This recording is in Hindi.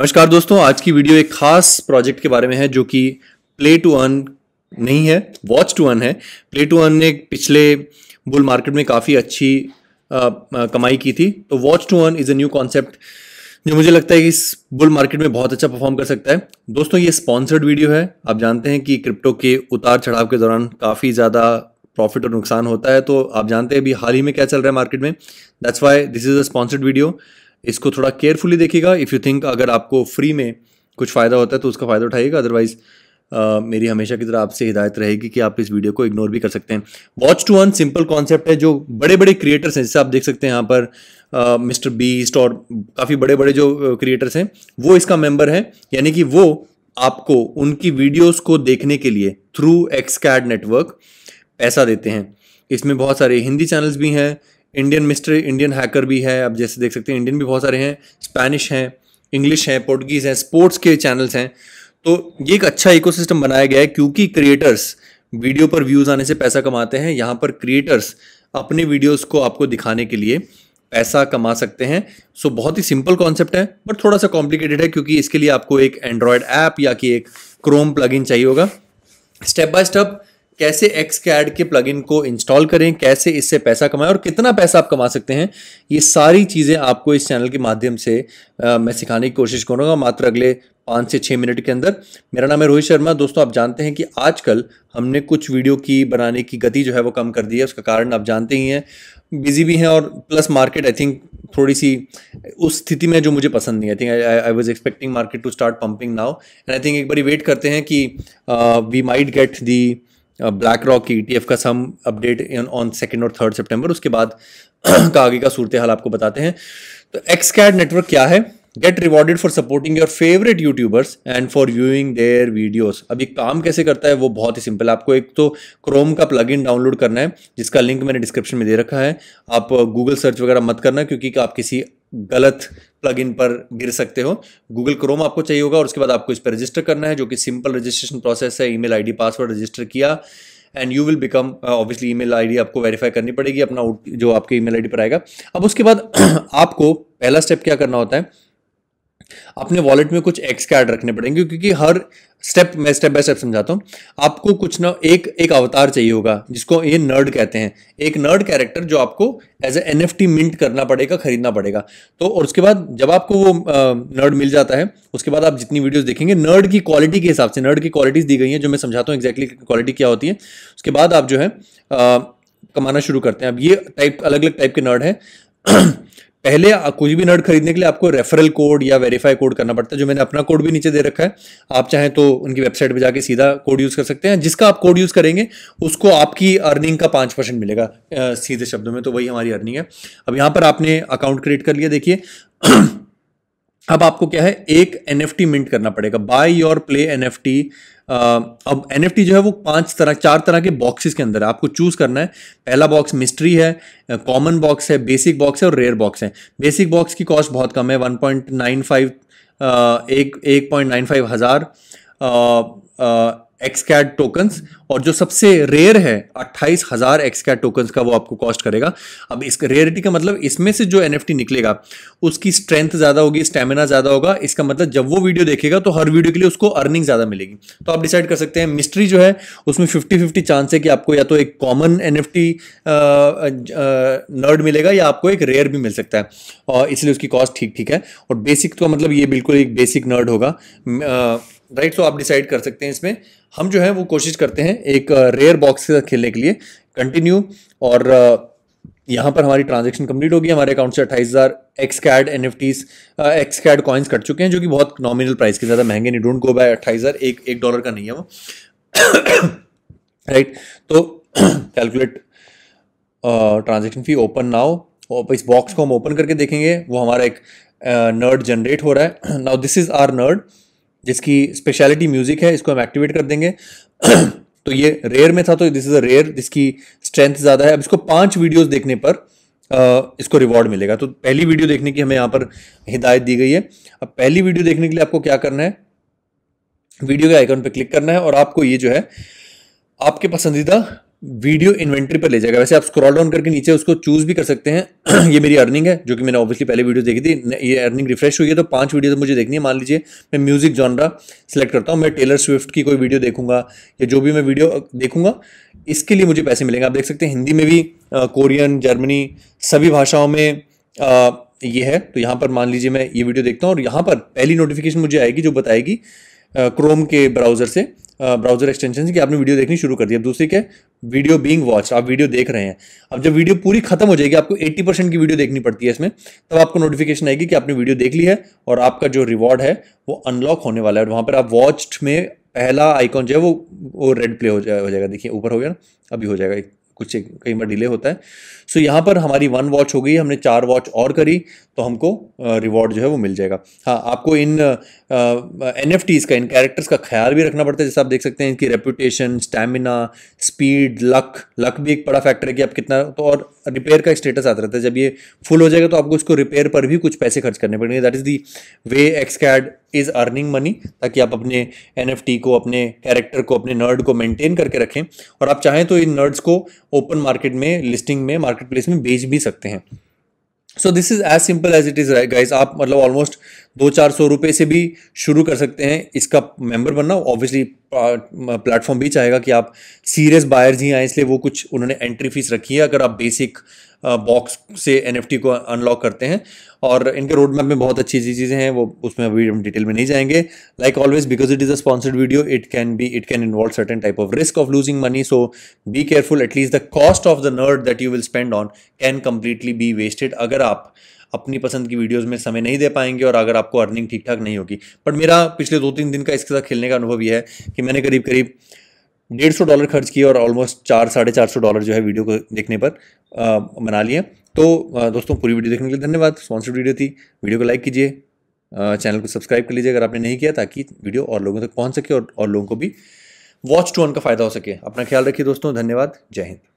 नमस्कार दोस्तों आज की वीडियो एक खास प्रोजेक्ट के बारे में है जो कि प्ले टू अर्न नहीं है वॉच टू अर्न है प्ले टू अर्न ने पिछले बुल मार्केट में काफ़ी अच्छी आ, आ, कमाई की थी तो watch to earn is a new concept जो मुझे लगता है कि इस बुल मार्केट में बहुत अच्छा परफॉर्म कर सकता है दोस्तों ये स्पॉन्सर्ड वीडियो है आप जानते हैं कि क्रिप्टो के उतार चढ़ाव के दौरान काफ़ी ज़्यादा प्रॉफिट और नुकसान होता है तो आप जानते हैं अभी हाल ही में क्या चल रहा है मार्केट में that's why this is a sponsored video इसको थोड़ा केयरफुली देखिएगा इफ़ यू थिंक अगर आपको फ्री में कुछ फ़ायदा होता है तो उसका फ़ायदा उठाइएगा अदरवाइज़ Uh, मेरी हमेशा की तरह आपसे हिदायत रहेगी कि आप इस वीडियो को इग्नोर भी कर सकते हैं watch to earn simple concept है जो बड़े बड़े क्रिएटर्स हैं जैसे आप देख सकते हैं यहाँ पर मिस्टर uh, बीस्ट और काफ़ी बड़े बड़े जो क्रिएटर्स हैं वो इसका मेंबर है यानी कि वो आपको उनकी वीडियोस को देखने के लिए थ्रू एक्सकैड नेटवर्क पैसा देते हैं इसमें बहुत सारे हिंदी चैनल्स भी हैं इंडियन मिस्टर इंडियन हैकर भी है आप जैसे देख सकते हैं इंडियन भी बहुत सारे हैं स्पेनिश हैं इंग्लिश हैं पोर्टुगीज़ हैं स्पोर्ट्स के चैनल्स हैं तो ये एक अच्छा इकोसिस्टम बनाया गया है क्योंकि क्रिएटर्स वीडियो पर व्यूज़ आने से पैसा कमाते हैं यहाँ पर क्रिएटर्स अपने वीडियोस को आपको दिखाने के लिए पैसा कमा सकते हैं सो so, बहुत ही सिंपल कॉन्सेप्ट है बट थोड़ा सा कॉम्प्लिकेटेड है क्योंकि इसके लिए आपको एक एंड्रॉयड ऐप या कि एक क्रोम प्लगइन चाहिए होगा स्टेप बाय स्टेप कैसे एक्स के प्लगइन को इंस्टॉल करें कैसे इससे पैसा कमाएं और कितना पैसा आप कमा सकते हैं ये सारी चीज़ें आपको इस चैनल के माध्यम से आ, मैं सिखाने की कोशिश करूँगा मात्र अगले पाँच से छः मिनट के अंदर मेरा नाम है रोहित शर्मा दोस्तों आप जानते हैं कि आजकल हमने कुछ वीडियो की बनाने की गति जो है वो कम कर दी है उसका कारण आप जानते ही हैं बिजी भी हैं और प्लस मार्केट आई थिंक थोड़ी सी उस स्थिति में जो मुझे पसंद नहीं I think I was expecting market to start pumping now and I think एक बार वेट करते हैं कि we might get the BlackRock की ई e का सम अपडेट ऑन सेकेंड और थर्ड सेप्टेम्बर उसके बाद का आगे का सूरत हाल आपको बताते हैं तो एक्स कैड नेटवर्क क्या है get rewarded for supporting your favourite YouTubers and for viewing their videos अभी काम कैसे करता है वो बहुत ही सिंपल आपको एक तो क्रोम का प्लग डाउनलोड करना है जिसका लिंक मैंने डिस्क्रिप्शन में दे रखा है आप गूगल सर्च वगैरह मत करना क्योंकि आप किसी गलत इन पर गिर सकते हो गूगल क्रोम आपको चाहिए होगा और उसके बाद आपको इस पर रजिस्टर करना है जो कि सिंपल रजिस्ट्रेशन प्रोसेस है ईमेल आईडी पासवर्ड रजिस्टर किया and you will become obviously email ID आपको वेरीफाई करनी पड़ेगी अपना जो आपके ईमेल आईडी पर आएगा अब उसके बाद आपको पहला स्टेप क्या करना होता है अपने वॉलेट में कुछ एक्स कार्ड रखने पड़ेंगे क्योंकि हर स्टेप मैं स्टेप बाय स्टेप समझाता हूँ आपको कुछ ना एक एक अवतार चाहिए होगा जिसको ये नर्ड कहते हैं एक नर्ड कैरेक्टर जो आपको एज ए एन मिंट करना पड़ेगा खरीदना पड़ेगा तो और उसके बाद जब आपको वो नर्ड मिल जाता है उसके बाद आप जितनी वीडियोस देखेंगे नर्ड की क्वालिटी के हिसाब से नर्ड की क्वालिटीज़ दी गई हैं जो मैं समझाता हूँ एक्जैक्टली क्वालिटी क्या होती है उसके बाद आप जो है आ, कमाना शुरू करते हैं अब ये टाइप अलग अलग टाइप के नर्ड हैं पहले कुछ भी नर्ड खरीदने के लिए आपको रेफरल कोड या वेरीफाई कोड करना पड़ता है जो मैंने अपना कोड भी नीचे दे रखा है आप चाहें तो उनकी वेबसाइट पर जाके सीधा कोड यूज़ कर सकते हैं जिसका आप कोड यूज़ करेंगे उसको आपकी अर्निंग का पाँच परसेंट मिलेगा सीधे शब्दों में तो वही हमारी अर्निंग है अब यहाँ पर आपने अकाउंट क्रिएट कर लिया देखिए अब आपको क्या है एक एन एफ टी मिंट करना पड़ेगा buy your play N F T अब एन एफ टी जो है वो पांच तरह चार तरह के बॉक्सेस के अंदर है आपको चूज करना है पहला बॉक्स मिस्ट्री है कॉमन बॉक्स है बेसिक बॉक्स है और रेयर बॉक्स है बेसिक बॉक्स की कॉस्ट बहुत कम है वन पॉइंट नाइन फाइव एक एक पॉइंट नाइन फाइव हज़ार एक्सकैड टोकन्स और जो सबसे रेयर है अट्ठाईस हजार एक्सकैड टोकन्स का वो आपको कॉस्ट करेगा अब इसका रेयरिटी का मतलब इसमें से जो एन निकलेगा उसकी स्ट्रेंथ ज़्यादा होगी स्टेमिना ज़्यादा होगा इसका मतलब जब वो वीडियो देखेगा तो हर वीडियो के लिए उसको अर्निंग ज़्यादा मिलेगी तो आप डिसाइड कर सकते हैं मिस्ट्री जो है उसमें फिफ्टी फिफ्टी चांस है कि आपको या तो एक कॉमन एन एफ नर्ड मिलेगा या आपको एक रेयर भी मिल सकता है और इसलिए उसकी कॉस्ट ठीक ठीक है और बेसिक तो मतलब ये बिल्कुल एक बेसिक नर्ड होगा राइट सो आप डिसाइड कर सकते हैं इसमें हम जो है वो कोशिश करते हैं एक रेयर uh, बॉक्स के साथ खेलने के लिए कंटिन्यू और uh, यहाँ पर हमारी ट्रांजेक्शन कंप्लीट होगी हमारे अकाउंट से अट्ठाईस हज़ार XCAD N F Ts XCAD coins cut चुके हैं जो कि बहुत नॉमिनल प्राइस के ज़्यादा महंगे नहीं डोंट गो बाय अट्ठाईस हज़ार एक एक डॉलर का नहीं है वो राइट तो calculate transaction fee open now इस बॉक्स को हम ओपन करके देखेंगे वो हमारा एक नर्ड uh, जनरेट हो रहा है now this is our nerd जिसकी स्पेशलिटी म्यूजिक है इसको हम एक्टिवेट कर देंगे तो ये रेयर में था तो दिस इज अ रेयर जिसकी स्ट्रेंथ ज़्यादा है अब इसको पांच वीडियोस देखने पर इसको रिवॉर्ड मिलेगा तो पहली वीडियो देखने की हमें यहाँ पर हिदायत दी गई है अब पहली वीडियो देखने के लिए आपको क्या करना है वीडियो के आइकन पर क्लिक करना है और आपको ये जो है आपके पसंदीदा वीडियो इन्वेंट्री पर ले जाएगा वैसे आप स्क्रॉल डाउन करके नीचे उसको चूज भी कर सकते हैं ये मेरी अर्निंग है जो कि मैंने ऑब्वियसली पहले वीडियो देखी थी ये अर्निंग रिफ्रेश हुई है तो पांच वीडियो तो मुझे देखनी है मान लीजिए मैं म्यूजिक जॉनरा सेलेक्ट करता हूँ मैं टेलर स्विफ्ट की कोई वीडियो देखूंगा या जो भी मैं वीडियो देखूंगा इसके लिए मुझे पैसे मिलेंगे आप देख सकते हैं हिंदी में भी कोरियन जर्मनी सभी भाषाओं में ये है तो यहाँ पर मान लीजिए मैं ये वीडियो देखता हूँ और यहाँ पर पहली नोटिफिकेशन मुझे आएगी जो बताएगी क्रोम के ब्राउज़र से ब्राउजर एक्सटेंशन की आपने वीडियो देखनी शुरू कर दी अब दूसरी क्या वीडियो बींग वॉच आप वीडियो देख रहे हैं अब जब वीडियो पूरी खत्म हो जाएगी आपको 80 परसेंट की वीडियो देखनी पड़ती है इसमें तब आपको नोटिफिकेशन आएगी कि आपने वीडियो देख ली है और आपका जो रिवॉर्ड है वो अनलॉक होने वाला है और वहाँ पर आप वॉच में पहला आइकॉन जो है वो वो रेड प्ले हो जाएगा देखिए ऊपर हो गया ना अभी हो जाएगा कुछ कई बार डिले होता है सो so, यहाँ पर हमारी वन वॉच हो गई हमने चार वॉच और करी तो हमको रिवॉर्ड जो है वो मिल जाएगा हाँ आपको इन एन एफ का इन कैरेक्टर्स का ख्याल भी रखना पड़ता है जैसे आप देख सकते हैं इनकी reputation stamina speed luck luck भी एक बड़ा फैक्टर है कि आप कितना तो और रिपेयर का स्टेटस आता रहता है जब ये फुल हो जाएगा तो आपको इसको रिपेयर पर भी कुछ पैसे खर्च करने पड़ेंगे that is the way XCAD is earning money ताकि आप अपने एन को अपने कैरेक्टर को अपने नर्ड को मेंटेन करके रखें और आप चाहें तो इन नर्ड्स को ओपन मार्केट में लिस्टिंग में मार्केट प्लेस में बेच भी सकते हैं so this is as simple as it is guys आप मतलब ऑलमोस्ट दो चार सौ रुपये से भी शुरू कर सकते हैं इसका मेंबर बनना ऑब्वियसली प्लेटफॉर्म भी चाहेगा कि आप सीरियस बायर्स ही आए इसलिए वो कुछ उन्होंने एंट्री फीस रखी है अगर आप बेसिक बॉक्स से एन को अनलॉक करते हैं और इनके रोड मैप में बहुत अच्छी अच्छी चीज़ें हैं वो उसमें अभी हम डिटेल में नहीं जाएंगे like always because it is a sponsored video it can be it can involve certain type of risk of losing money so be careful at least the cost of the nerd that you will spend on can completely be wasted अगर आप uh, अपनी पसंद की वीडियोज़ में समय नहीं दे पाएंगे और अगर आपको अर्निंग ठीक ठाक नहीं होगी बट मेरा पिछले दो तीन दिन का इसके साथ खेलने का अनुभव यह है कि मैंने करीब करीब डेढ़ सौ डॉलर खर्च किए और ऑलमोस्ट चार साढ़े चार सौ डॉलर जो है वीडियो को देखने पर बना लिए तो आ, दोस्तों पूरी वीडियो देखने के लिए धन्यवाद स्पॉन्सर्ड वीडियो थी वीडियो को लाइक कीजिए चैनल को सब्सक्राइब कर लीजिए अगर आपने नहीं किया ताकि वीडियो और लोगों तक पहुँच सके और, और लोगों को भी वॉच टू वन का फ़ायदा हो सके अपना ख्याल रखिए दोस्तों धन्यवाद जय हिंद